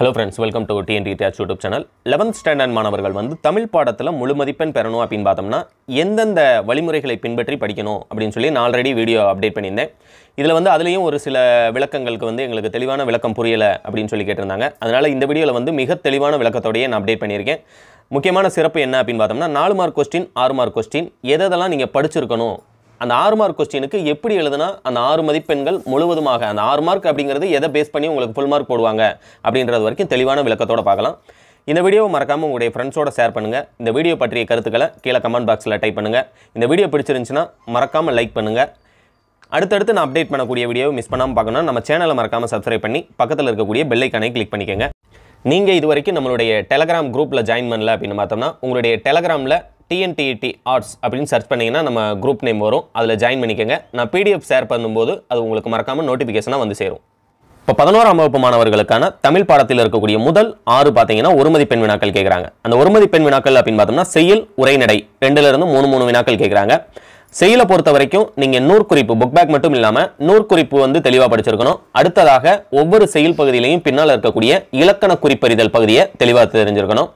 hello friends welcome to டிஎன்டி டிஆச் YouTube channel eleventh standard மாணவர்கள் வந்து தமிழ் பாடத்தில் முழு மதிப்பெண் பெறணும் அப்படின்னு பார்த்தோம்னா எந்தெந்த வழிமுறைகளை பின்பற்றி படிக்கணும் அப்படின்னு சொல்லி நான் ஆல்ரெடி வீடியோ அப்டேட் பண்ணியிருந்தேன் இதில் வந்து அதுலேயும் ஒரு சில விளக்கங்களுக்கு வந்து எங்களுக்கு தெளிவான விளக்கம் புரியலை அப்படின்னு சொல்லி கேட்டிருந்தாங்க அதனால் இந்த வீடியோவில் வந்து மிக தெளிவான விளக்கத்தோடையே நான் அப்டேட் பண்ணியிருக்கேன் முக்கியமான சிறப்பு என்ன அப்படின்னு பார்த்தோம்னா நாலு மார்க் கொஸ்டின் ஆறு மார்க் கொஸ்டின் எதெல்லாம் நீங்கள் படிச்சிருக்கணும் அந்த ஆறு மார்க் கொஸ்டினுக்கு எப்படி எழுதுனா அந்த ஆறு மதிப்பெண்கள் முழுவதுமாக அந்த ஆறு மார்க் அப்படிங்கிறது எதை பேஸ் பண்ணி உங்களுக்கு ஃபுல் மார்க் போடுவாங்க அப்படின்றது வரைக்கும் தெளிவான விளக்கத்தோடு பார்க்கலாம் இந்த வீடியோவை மறக்காமல் உங்களுடைய ஃப்ரெண்ட்ஸோட ஷேர் பண்ணுங்கள் இந்த வீடியோ பற்றிய கருத்துக்களை கீழே கமெண்ட் பாக்ஸில் டைப் பண்ணுங்கள் இந்த வீடியோ பிடிச்சிருந்துச்சுன்னா மறக்காமல் லைக் பண்ணுங்கள் அடுத்தடுத்து நான் அப்டேட் பண்ணக்கூடிய வீடியோ மிஸ் பண்ணாமல் பார்க்கணும்னா நம்ம சேனலை மறக்காமல் சப்ஸ்கிரைப் பண்ணி பக்கத்தில் இருக்கக்கூடிய பெல்லைக்கானை கிளிக் பண்ணிக்கோங்க நீங்கள் இது வரைக்கும் நம்மளுடைய டெலகிராம் குரூப்பில் ஜாயின் பண்ணல அப்படின்னு பார்த்தோம்னா உங்களுடைய டெலகிராமில் டிஎன்டிஇடி ஆர்ட்ஸ் அப்படின்னு சர்ச் பண்ணிங்கன்னா நம்ம குரூப் நேம் வரும் அதில் ஜாயின் பண்ணிக்கோங்க நான் பிடிஎஃப் ஷேர் பண்ணும்போது அது உங்களுக்கு மறக்காமல் நோட்டிஃபிகேஷனாக வந்து சேரும் இப்போ பதினோராம் வகுப்பு மாணவர்களுக்கான தமிழ் பாடத்தில் இருக்கக்கூடிய முதல் ஆறு பார்த்தீங்கன்னா ஒருமதி பெண் வினாக்கள் கேட்குறாங்க அந்த ஒருமதி பெண் வினாக்கள் அப்படின்னு பார்த்தோம்னா செயல் உரைநடை ரெண்டுலேருந்து மூணு மூணு வினாக்கள் கேட்குறாங்க செய்யல பொறுத்த வரைக்கும் நீங்கள் நூற்குறிப்பு புக் பேக் மட்டும் இல்லாமல் நூற்குறிப்பு வந்து தெளிவாக படிச்சிருக்கணும் அடுத்ததாக ஒவ்வொரு செயல் பகுதியிலையும் பின்னால் இருக்கக்கூடிய இலக்கண குறிப்பறிதல் பகுதியை தெளிவாக தெரிஞ்சிருக்கணும்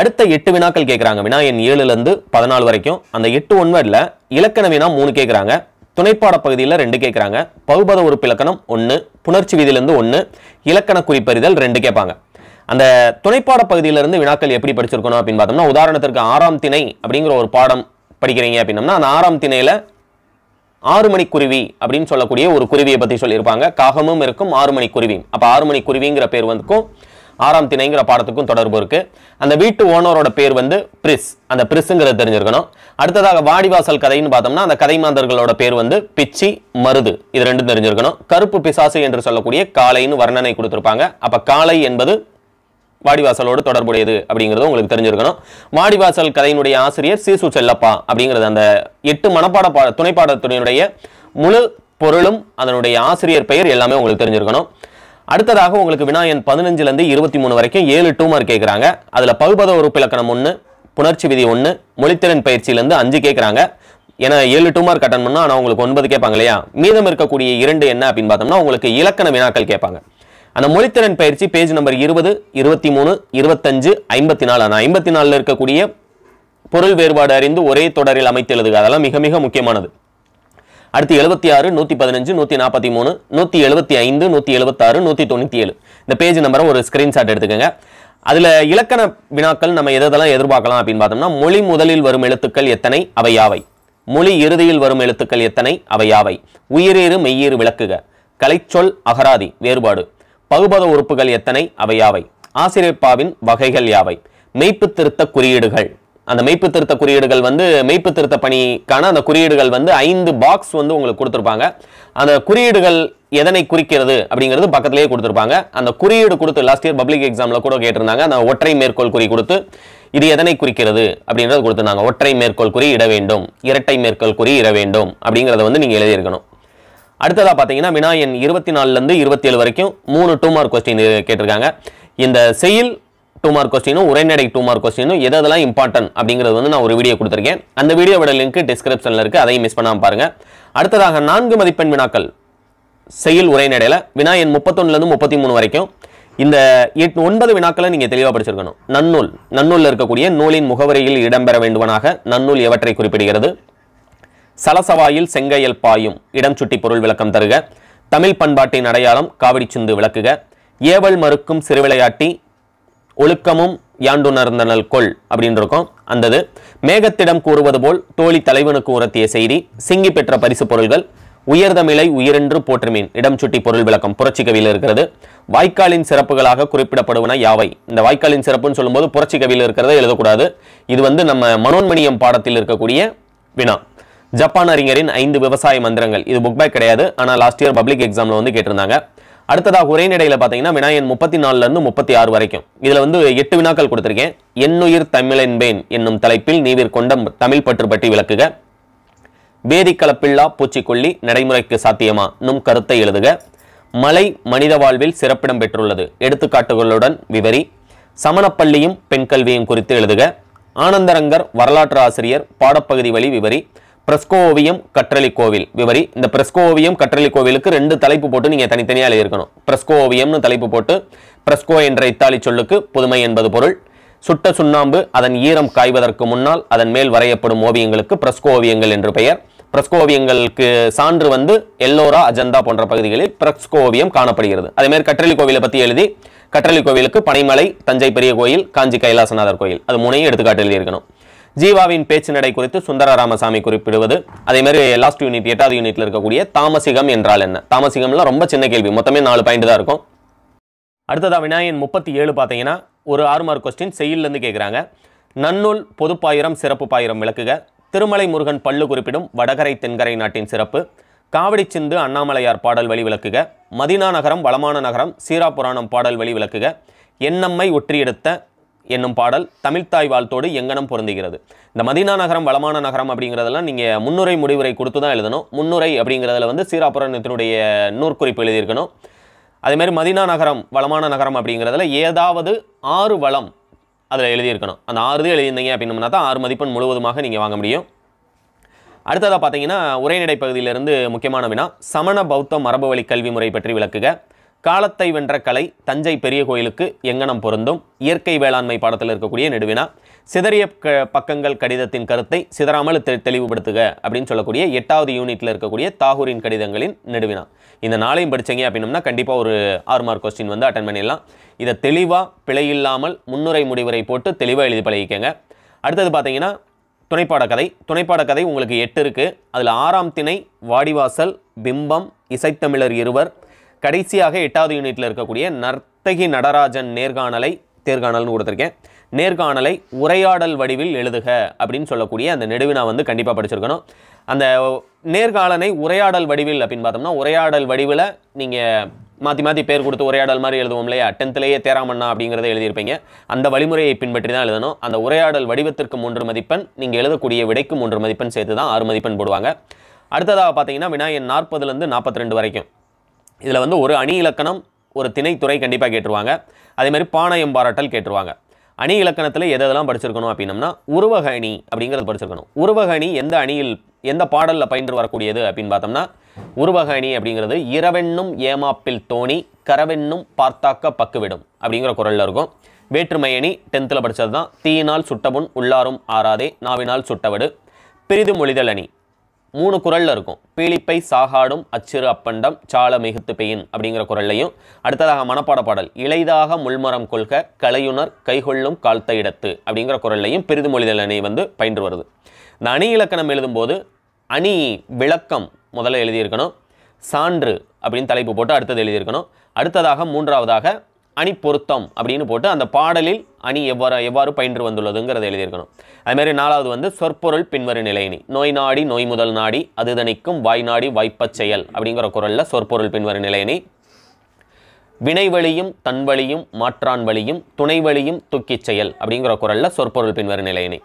அடுத்த எட்டு வினாக்கள் கேட்குறாங்க வினா எண் ஏழுலேருந்து பதினாலு வரைக்கும் அந்த எட்டு ஒன்பதில் இலக்கண வினா மூணு கேட்குறாங்க துணைப்பாட பகுதியில் ரெண்டு கேட்குறாங்க பகுபத உறுப்பு இலக்கணம் ஒன்று புணர்ச்சி விதியிலேருந்து ஒன்று இலக்கண குறிப்பறிதல் ரெண்டு கேட்பாங்க அந்த துணைப்பாட பகுதியிலிருந்து வினாக்கள் எப்படி படிச்சிருக்கணும் அப்படின்னு பார்த்தோம்னா உதாரணத்திற்கு ஆறாம் திணை அப்படிங்கிற ஒரு பாடம் படிக்கிறீங்க அப்படின்னம்னா அந்த ஆறாம் திணையில் ஆறு மணி குருவி அப்படின்னு சொல்லக்கூடிய ஒரு குருவியை பற்றி சொல்லியிருப்பாங்க காகமும் இருக்கும் ஆறு மணி குருவி அப்போ ஆறு மணி குருவிங்கிற பேர் வந்துக்கும் ஆறாம் திணைங்கிற பாடத்துக்கும் தொடர்பு இருக்குது அந்த வீட்டு ஓனரோட பேர் வந்து பிரிஸ் அந்த பிரிஸ்ங்கிறத தெரிஞ்சிருக்கணும் அடுத்ததாக வாடிவாசல் கதைன்னு பார்த்தோம்னா அந்த கதை மாந்தர்களோட பேர் வந்து பிச்சி மருது இது ரெண்டும் தெரிஞ்சிருக்கணும் கருப்பு பிசாசு என்று சொல்லக்கூடிய காளைன்னு வர்ணனை கொடுத்துருப்பாங்க அப்போ காளை என்பது மாடிவாசலோடு தொடர்புடையது அப்படிங்கிறது உங்களுக்கு தெரிஞ்சிருக்கணும் வாடிவாசல் கதையினுடைய ஆசிரியர் சீசு செல்லப்பா அப்படிங்கிறது அந்த எட்டு மனப்பாட பா துணைப்பாடத்துறையினுடைய முழு பொருளும் அதனுடைய ஆசிரியர் பெயர் எல்லாமே உங்களுக்கு தெரிஞ்சிருக்கணும் அடுத்ததாக உங்களுக்கு விநாயகன் பதினஞ்சுலேருந்து இருபத்தி மூணு வரைக்கும் ஏழு டூமர் கேட்குறாங்க அதில் பகுபத உறுப்பிலக்கணம் ஒன்று புணர்ச்சி விதி ஒன்று மொழித்திறன் பயிற்சியிலேருந்து அஞ்சு கேட்குறாங்க ஏன்னா ஏழு டூ மார்க் அட்டன் பண்ணால் ஆனால் உங்களுக்கு ஒன்பது கேட்பாங்க இல்லையா மீதம் இருக்கக்கூடிய இரண்டு என்ன அப்படின்னு பார்த்தோம்னா உங்களுக்கு இலக்கண வினாக்கள் கேட்பாங்க அந்த மொழித்திறன் பயிற்சி பேஜ் நம்பர் இருபது இருபத்தி மூணு இருபத்தஞ்சு ஐம்பத்தி நாலு ஆனால் ஐம்பத்தி நாலில் இருக்கக்கூடிய பொருள் வேறுபாடு அறிந்து ஒரே தொடரில் அமைத்து எழுதுகிறது அதெல்லாம் மிக மிக முக்கியமானது அடுத்து எழுபத்தி ஆறு நூற்றி பதினஞ்சு நூற்றி நாற்பத்தி மூணு நூற்றி எழுபத்தி ஐந்து நூற்றி எழுபத்தாறு நூற்றி தொண்ணூற்றி ஏழு இந்த பேஜ் நம்பரை ஒரு ஸ்க்ரீன்ஷாட் எடுத்துக்கோங்க அதில் இலக்கண வினாக்கள் நம்ம எதெல்லாம் எதிர்பார்க்கலாம் அப்படின்னு பார்த்தோம்னா மொழி முதலில் வரும் எழுத்துக்கள் எத்தனை அவை யாவை மொழி இறுதியில் வரும் எழுத்துக்கள் எத்தனை அவை யாவை உயிரேறு மெய்யேறு விளக்குக கலைச்சொல் அகராதி வேறுபாடு பகுபத உறுப்புகள் எத்தனை அவை யாவை ஆசிரியப்பாவின் வகைகள் யாவை மெய்ப்பு திருத்த குறியீடுகள் அந்த மெய்ப்பு திருத்த குறியீடுகள் வந்து மெய்ப்பு திருத்த பணிக்கான அந்த குறியீடுகள் வந்து ஐந்து பாக்ஸ் வந்து உங்களுக்கு கொடுத்துருப்பாங்க அந்த குறியீடுகள் எதனை குறிக்கிறது அப்படிங்கிறது பக்கத்துலேயே கொடுத்துருப்பாங்க அந்த குறியீடு கொடுத்து லாஸ்ட் இயர் பப்ளிக் எக்ஸாமில் கூட கேட்டிருந்தாங்க அந்த ஒற்றை மேற்கோள் குறி கொடுத்து இது எதனை குறிக்கிறது அப்படின்றது கொடுத்துருந்தாங்க ஒற்றை மேற்கோள் குறி இட வேண்டும் இரட்டை மேற்கோள் குறி இட வேண்டும் அப்படிங்கிறத வந்து நீங்கள் எழுதியிருக்கணும் அடுத்ததாக பார்த்தீங்கன்னா வினா எண் இருபத்தி நாலுலேருந்து ஏழு வரைக்கும் மூணு டூ மார்க் கொஸ்டின் கேட்டிருக்காங்க இந்த செயல் டூ மார்க் கொஸ்டினும் உரைநடை டூ மார்க் கொஸ்டினும் எதெல்லாம் இம்பார்ட்டன்ட் அப்படிங்கிறது வந்து நான் ஒரு வீடியோ கொடுத்துருக்கேன் அந்த வீடியோட லிங்க் டிஸ்கிரிப்ஷனில் இருக்குது அதையும் மிஸ் பண்ணாமல் பாருங்கள் அடுத்ததாக நான்கு மதிப்பெண் வினாக்கள் செயல் உரைநடையில் வினா எண் முப்பத்தொன்னுலேருந்து முப்பத்தி மூணு வரைக்கும் இந்த எட் ஒன்பது வினாக்களை நீங்கள் தெளிவாக படிச்சிருக்கணும் நன்னூல் நன்னூலில் இருக்கக்கூடிய நூலின் முகவரியில் இடம்பெற வேண்டுவனாக நன்னூல் எவற்றை குறிப்பிடுகிறது சலசவாயில் செங்கையல் பாயும் இடம் சுட்டி பொருள் விளக்கம் தருக தமிழ் பண்பாட்டின் அடையாளம் காவடி சுந்து விளக்குக ஏவல் மறுக்கும் சிறுவிளையாட்டி ஒழுக்கமும் யாண்டுணர்ந்தனல் கொள் அப்படின்னு இருக்கும் அந்தது மேகத்திடம் கூறுவது போல் தோழி தலைவனுக்கு உரத்திய செய்தி சிங்கி பெற்ற பரிசு பொருள்கள் உயர்தமிழை உயிரென்று போற்றுமீன் இடம் சுட்டி பொருள் விளக்கம் கவியில் இருக்கிறது வாய்க்காலின் சிறப்புகளாக குறிப்பிடப்படுவன யாவை இந்த வாய்க்காலின் சிறப்புன்னு சொல்லும்போது கவியில் இருக்கிறத எழுதக்கூடாது இது வந்து நம்ம மனோன்மணியம் பாடத்தில் இருக்கக்கூடிய வினா ஜப்பான் அறிஞரின் ஐந்து விவசாய மந்திரங்கள் இது புக் பேக் கிடையாது ஆனால் லாஸ்ட் இயர் பப்ளிக் எக்ஸாமில் வந்து கேட்டிருந்தாங்க அடுத்ததாக உரைநடையில் பார்த்தீங்கன்னா வினாயன் முப்பத்தி நாலுலேருந்து முப்பத்தி ஆறு வரைக்கும் இதில் வந்து எட்டு வினாக்கள் கொடுத்துருக்கேன் என்னுயிர் தமிழென்பேன் என்னும் தலைப்பில் நீவிர் கொண்ட தமிழ் பற்று பற்றி விளக்குக வேதிக்கலப்பில்லா பூச்சிக்கொல்லி நடைமுறைக்கு சாத்தியமா என்னும் கருத்தை எழுதுக மலை மனித வாழ்வில் சிறப்பிடம் பெற்றுள்ளது எடுத்துக்காட்டுகளுடன் விவரி சமணப்பள்ளியும் பெண் கல்வியும் குறித்து எழுதுக ஆனந்தரங்கர் வரலாற்று ஆசிரியர் பாடப்பகுதி வழி விவரி பிரஸ்கோவியம் கற்றலி கோவில் விவரி இந்த பிரஸ்கோவியம் கற்றலி கோவிலுக்கு ரெண்டு தலைப்பு போட்டு நீங்கள் தனித்தனியாக எழுதியிருக்கணும் பிரஸ்கோவியம்னு தலைப்பு போட்டு பிரஸ்கோ என்ற இத்தாலி சொல்லுக்கு புதுமை என்பது பொருள் சுட்ட சுண்ணாம்பு அதன் ஈரம் காய்வதற்கு முன்னால் அதன் மேல் வரையப்படும் ஓவியங்களுக்கு பிரஸ்கோவியங்கள் என்று பெயர் பிரஸ்கோவியங்களுக்கு சான்று வந்து எல்லோரா அஜந்தா போன்ற பகுதிகளில் பிரஸ்கோவியம் காணப்படுகிறது அதேமாதிரி கற்றலி கோவிலை பற்றி எழுதி கற்றலி கோவிலுக்கு பனைமலை தஞ்சை பெரிய கோயில் காஞ்சி கைலாசநாதர் கோயில் அது முனையும் எடுத்துக்காட்டு எழுதியிருக்கணும் ஜீவாவின் பேச்சு நடை குறித்து சுந்தர ராமசாமி குறிப்பிடுவது அதே மாதிரி லாஸ்ட் யூனிட் எட்டாவது யூனிட்ல இருக்கக்கூடிய தாமசிகம் என்றால் என்ன தாமசிகம்லாம் ரொம்ப சின்ன கேள்வி மொத்தமே நாலு பாயிண்ட் தான் இருக்கும் அடுத்ததாக விநாயகன் முப்பத்தி ஏழு பார்த்தீங்கன்னா ஒரு ஆறு மார்க் கொஸ்டின் செய்யிலேருந்து கேட்குறாங்க நன்னூல் பொதுப்பாயிரம் சிறப்பு பாயிரம் விளக்குக திருமலை முருகன் பல்லு குறிப்பிடும் வடகரை தென்கரை நாட்டின் சிறப்பு காவடி சிந்து அண்ணாமலையார் பாடல் வழி விளக்குக மதினா நகரம் வளமான நகரம் சீரா புராணம் பாடல் வழி விளக்குக எண்ணம்மை ஒற்றியெடுத்த என்னும் பாடல் தமிழ்த்தாய் வாழ்த்தோடு எங்கனம் பொருந்துகிறது இந்த மதினா நகரம் வளமான நகரம் அப்படிங்கிறதெல்லாம் நீங்கள் முன்னுரை முடிவுரை கொடுத்து தான் எழுதணும் முன்னுரை அப்படிங்கிறதுல வந்து சீராபுரணத்தினுடைய நூற்குறிப்பு எழுதியிருக்கணும் அதேமாதிரி மதினா நகரம் வளமான நகரம் அப்படிங்கிறதுல ஏதாவது ஆறு வளம் அதில் எழுதியிருக்கணும் அந்த ஆறு இது எழுதியிருந்தீங்க அப்படின்னு தான் ஆறு மதிப்பெண் முழுவதுமாக நீங்கள் வாங்க முடியும் அடுத்ததாக பார்த்தீங்கன்னா உரைநடை பகுதியிலிருந்து முக்கியமான வினா சமண பௌத்த மரபு வழி கல்வி முறை பற்றி விளக்குக காலத்தை வென்ற கலை தஞ்சை பெரிய கோயிலுக்கு எங்கனம் பொருந்தும் இயற்கை வேளாண்மை பாடத்தில் இருக்கக்கூடிய நெடுவினா சிதறிய க பக்கங்கள் கடிதத்தின் கருத்தை சிதறாமல் தெ தெளிவுபடுத்துக அப்படின்னு சொல்லக்கூடிய எட்டாவது யூனிட்டில் இருக்கக்கூடிய தாகூரின் கடிதங்களின் நெடுவினா இந்த நாளையும் படித்தீங்க அப்படின்னம்னா கண்டிப்பாக ஒரு ஆறு மார்க் கொஸ்டின் வந்து அட்டன் பண்ணிடலாம் இதை தெளிவாக பிழையில்லாமல் முன்னுரை முடிவுரை போட்டு தெளிவாக எழுதி பழகிக்கங்க அடுத்தது பார்த்தீங்கன்னா துணைப்பாட கதை துணைப்பாட கதை உங்களுக்கு எட்டு இருக்குது அதில் ஆறாம் திணை வாடிவாசல் பிம்பம் இசைத்தமிழர் இருவர் கடைசியாக எட்டாவது யூனிட்டில் இருக்கக்கூடிய நர்த்தகி நடராஜன் நேர்காணலை தேர்காணல்னு கொடுத்துருக்கேன் நேர்காணலை உரையாடல் வடிவில் எழுதுக அப்படின்னு சொல்லக்கூடிய அந்த நெடுவினா வந்து கண்டிப்பாக படிச்சிருக்கணும் அந்த நேர்காணலை உரையாடல் வடிவில் அப்படின்னு பார்த்தோம்னா உரையாடல் வடிவில் நீங்கள் மாற்றி மாற்றி பேர் கொடுத்து உரையாடல் மாதிரி எழுதுவோம் இல்லையா டென்த்துலேயே தேராமண்ணா அப்படிங்கிறத எழுதியிருப்பீங்க அந்த வழிமுறையை பின்பற்றி தான் எழுதணும் அந்த உரையாடல் வடிவத்திற்கு மூன்று மதிப்பெண் நீங்கள் எழுதக்கூடிய விடைக்கு மூன்று மதிப்பெண் சேர்த்து தான் ஆறு மதிப்பெண் போடுவாங்க அடுத்ததாக பார்த்தீங்கன்னா வினா நாற்பதுலேருந்து நாற்பத்தி ரெண்டு வரைக்கும் இதில் வந்து ஒரு அணி இலக்கணம் ஒரு திணைத்துறை கண்டிப்பாக கேட்டுருவாங்க அதேமாதிரி பாணயம் பாராட்டல் கேட்டுருவாங்க அணி இலக்கணத்தில் எதெல்லாம் படிச்சிருக்கணும் அப்படின்னம்னா உருவக அணி அப்படிங்கிறது படிச்சிருக்கணும் உருவக அணி எந்த அணியில் எந்த பாடலில் பயின்று வரக்கூடியது அப்படின்னு பார்த்தோம்னா உருவக அணி அப்படிங்கிறது இரவெண்ணும் ஏமாப்பில் தோணி கரவென்னும் பார்த்தாக்க பக்குவிடும் அப்படிங்கிற குரலில் இருக்கும் வேற்றுமை அணி டென்த்தில் படித்தது தான் தீயினால் சுட்டபுன் உள்ளாரும் ஆறாதே நாவினால் சுட்டவடு பெரிதும் மொழிதல் அணி மூணு குரலில் இருக்கும் பீலிப்பை சாகாடும் அச்சிறு அப்பண்டம் சால மிகுத்து பெயின் அப்படிங்கிற குரல்லையும் அடுத்ததாக மனப்பாட பாடல் இளைதாக முள்மரம் கொள்க கலையுணர் கைகொள்ளும் கால்த்த இடத்து அப்படிங்கிற குரல்லையும் பெரிது மொழிதல் அணி வந்து பயின்று வருது இந்த அணி இலக்கணம் எழுதும்போது அணி விளக்கம் முதல்ல எழுதியிருக்கணும் சான்று அப்படின்னு தலைப்பு போட்டு அடுத்தது எழுதியிருக்கணும் அடுத்ததாக மூன்றாவதாக அணி பொருத்தம் அப்படின்னு போட்டு அந்த பாடலில் அணி எவ்வாறு எவ்வாறு பயின்று வந்துள்ளதுங்கிறத எழுதியிருக்கணும் அதுமாரி நாலாவது வந்து சொற்பொருள் பின்வரு நிலையினி நோய் நாடி நோய் முதல் நாடி அதுதனைக்கும் வாய் நாடி வாய்ப்பச் செயல் அப்படிங்கிற குரலில் சொற்பொருள் பின்வரு நிலையினி வினைவழியும் தன்வழியும் மாற்றான் வழியும் துணைவழியும் துக்கிச் செயல் அப்படிங்கிற குரலில் சொற்பொருள் பின்வரு நிலையினி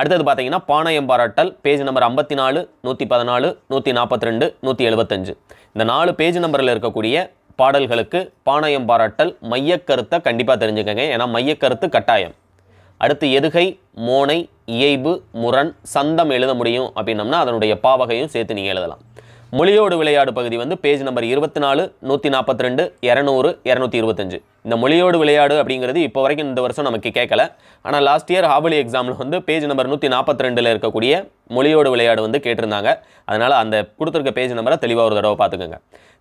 அடுத்தது பார்த்தீங்கன்னா பானையம் பாராட்டல் பேஜ் நம்பர் ஐம்பத்தி நாலு நூற்றி பதினாலு நூற்றி நாற்பத்தி ரெண்டு நூற்றி எழுபத்தஞ்சு இந்த நாலு பேஜ் நம்பரில் இருக்கக்கூடிய பாடல்களுக்கு பாணயம் பாராட்டல் மையக்கருத்தை கண்டிப்பாக தெரிஞ்சுக்கங்க ஏன்னா மையக்கருத்து கட்டாயம் அடுத்து எதுகை மோனை இயைபு முரண் சந்தம் எழுத முடியும் அப்படின்னம்னா அதனுடைய பாவகையும் சேர்த்து நீங்கள் எழுதலாம் மொழியோடு விளையாடு பகுதி வந்து பேஜ் நம்பர் இருபத்தி நாலு நூற்றி நாற்பத்தி ரெண்டு இரநூறு இரநூத்தி இருபத்தஞ்சு இந்த மொழியோடு விளையாடு அப்படிங்கிறது இப்போ வரைக்கும் இந்த வருஷம் நமக்கு கேட்கல ஆனால் லாஸ்ட் இயர் ஹாபலி எக்ஸாமில் வந்து பேஜ் நம்பர் நூற்றி நாற்பத்தி ரெண்டில் இருக்கக்கூடிய மொழியோட விளையாடு வந்து கேட்டிருந்தாங்க அதனால் அந்த கொடுத்துருக்க பேஜ் நம்பரை தெளிவாக ஒரு தடவை பார்த்துக்கோங்க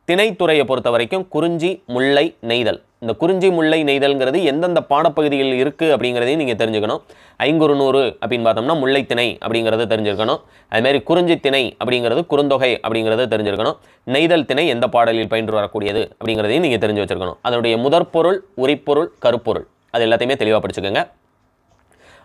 திணைத்துறையை பொறுத்த வரைக்கும் குறிஞ்சி முல்லை நெய்தல் இந்த குறிஞ்சி முல்லை நெய்தல்ங்கிறது எந்தெந்த பாடப்பகுதியில் இருக்குது அப்படிங்கிறதையும் நீங்கள் தெரிஞ்சுக்கணும் ஐங்குறுநூறு அப்படின்னு பார்த்தோம்னா முல்லை திணை அப்படிங்கிறத தெரிஞ்சிருக்கணும் அதுமாரி குறிஞ்சி திணை அப்படிங்கிறது குறுந்தொகை அப்படிங்கிறத தெரிஞ்சுருக்கணும் நெய்தல் திணை எந்த பாடலில் பயின்று வரக்கூடியது அப்படிங்கிறதையும் நீங்கள் தெரிஞ்சு வச்சுருக்கணும் அதனுடைய முதற்பொருள் உரிப்பொருள் கருப்பொருள் அது எல்லாத்தையுமே தெளிவாக படிச்சுக்கோங்க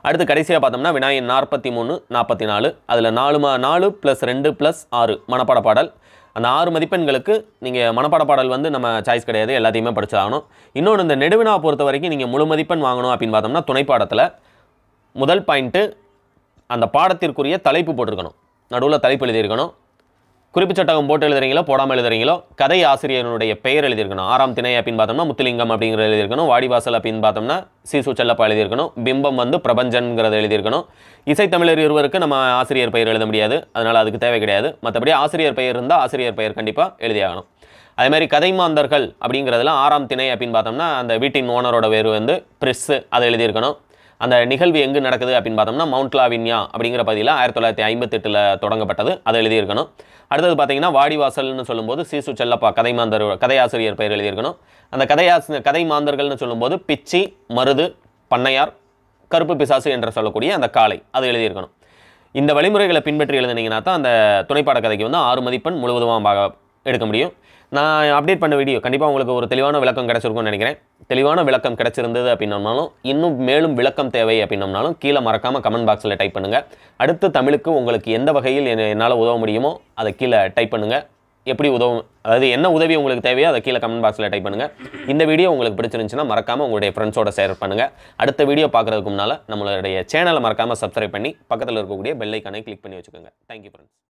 அடுத்து கடைசியாக பார்த்தோம்னா விநாயகன் நாற்பத்தி மூணு நாற்பத்தி நாலு அதில் நாலு மா நாலு ப்ளஸ் ரெண்டு ப்ளஸ் ஆறு மனப்பாட பாடல் அந்த ஆறு மதிப்பெண்களுக்கு நீங்கள் மனப்பாட பாடல் வந்து நம்ம சாய்ஸ் கிடையாது எல்லாத்தையுமே படித்தாகணும் இன்னொன்று இந்த நெடுவினா பொறுத்த வரைக்கும் நீங்கள் முழு மதிப்பெண் வாங்கணும் அப்படின்னு பார்த்தோம்னா துணைப்பாடத்தில் முதல் பாயிண்ட்டு அந்த பாடத்திற்குரிய தலைப்பு போட்டிருக்கணும் நடுவில் தலைப்பு எழுதியிருக்கணும் சட்டகம் போட்டு எழுதுறீங்களோ போடாமல் எழுதுறீங்களோ கதை ஆசிரியனுடைய பெயர் எழுதியிருக்கணும் ஆறாம் திணை அப்படின்னு பார்த்தோம்னா முத்துலிங்கம் அப்படிங்கிறது எழுதியிருக்கணும் வாடிவாசல் அப்படின்னு பார்த்தோம்னா சிசு செல்லப்பா எழுதியிருக்கணும் பிம்பம் வந்து பிரபஞ்சன்கிறத எழுதியிருக்கணும் இசைத்தமிழர் இருவருக்கு நம்ம ஆசிரியர் பெயர் எழுத முடியாது அதனால் அதுக்கு தேவை கிடையாது மற்றபடி ஆசிரியர் பெயர் இருந்தால் ஆசிரியர் பெயர் கண்டிப்பாக எழுதியாகணும் அதே மாதிரி மாந்தர்கள் அப்படிங்கிறதுல ஆறாம் திணை அப்படின்னு பார்த்தோம்னா அந்த வீட்டின் ஓனரோட பேர் வந்து ப்ரெஸ்ஸு அதை எழுதியிருக்கணும் அந்த நிகழ்வு எங்கு நடக்குது அப்படின்னு பார்த்தோம்னா மவுண்ட் லாவின்யா அப்படிங்கிற பகுதியில் ஆயிரத்தி தொள்ளாயிரத்தி ஐம்பத்தெட்டில் தொடங்கப்பட்டது அதை எழுதியிருக்கணும் அடுத்தது பார்த்தீங்கன்னா வாடிவாசல்னு சொல்லும்போது சீசு செல்லப்பா கதை மாந்தர் கதையாசிரியர் பெயர் எழுதியிருக்கணும் அந்த கதையாசி கதை மாந்தர்கள்னு சொல்லும்போது பிச்சி மருது பண்ணையார் கருப்பு பிசாசு என்று சொல்லக்கூடிய அந்த காலை அது எழுதியிருக்கணும் இந்த வழிமுறைகளை பின்பற்றி எழுதுனீங்கன்னா தான் அந்த துணைப்பாட கதைக்கு வந்து ஆறு மதிப்பெண் முழுவதுமாக எடுக்க முடியும் நான் அப்டேட் பண்ண வீடியோ கண்டிப்பாக உங்களுக்கு ஒரு தெளிவான விளக்கம் கிடச்சிருக்கும்னு நினைக்கிறேன் தெளிவான விளக்கம் கிடச்சிருந்தது அப்படின்னோம்னாலும் இன்னும் மேலும் விளக்கம் தேவை அப்படின்னம்னாலும் கீழே மறக்காமல் கமெண்ட் பாக்ஸில் டைப் பண்ணுங்கள் அடுத்து தமிழுக்கு உங்களுக்கு எந்த வகையில் என்னால் உதவ முடியுமோ அதை கீழே டைப் பண்ணுங்கள் எப்படி உதவும் அதாவது என்ன உதவி உங்களுக்கு தேவையோ அதை கீழே கமெண்ட் பாக்ஸில் டைப் பண்ணுங்கள் இந்த வீடியோ உங்களுக்கு பிடிச்சிருந்துச்சுன்னா மறக்காமல் உங்களுடைய ஃப்ரெண்ட்ஸோட ஷேர் பண்ணுங்கள் அடுத்த வீடியோ பார்க்குறதுக்கு முன்னால் நம்மளுடைய சேனலை மறக்காமல் சப்ஸ்கிரைப் பண்ணி பக்கத்தில் இருக்கக்கூடிய பெல்லைக்கானே கிளிக் பண்ணி வச்சுக்கோங்க தேங்க்யூ ஃப்ரெண்ட்ஸ்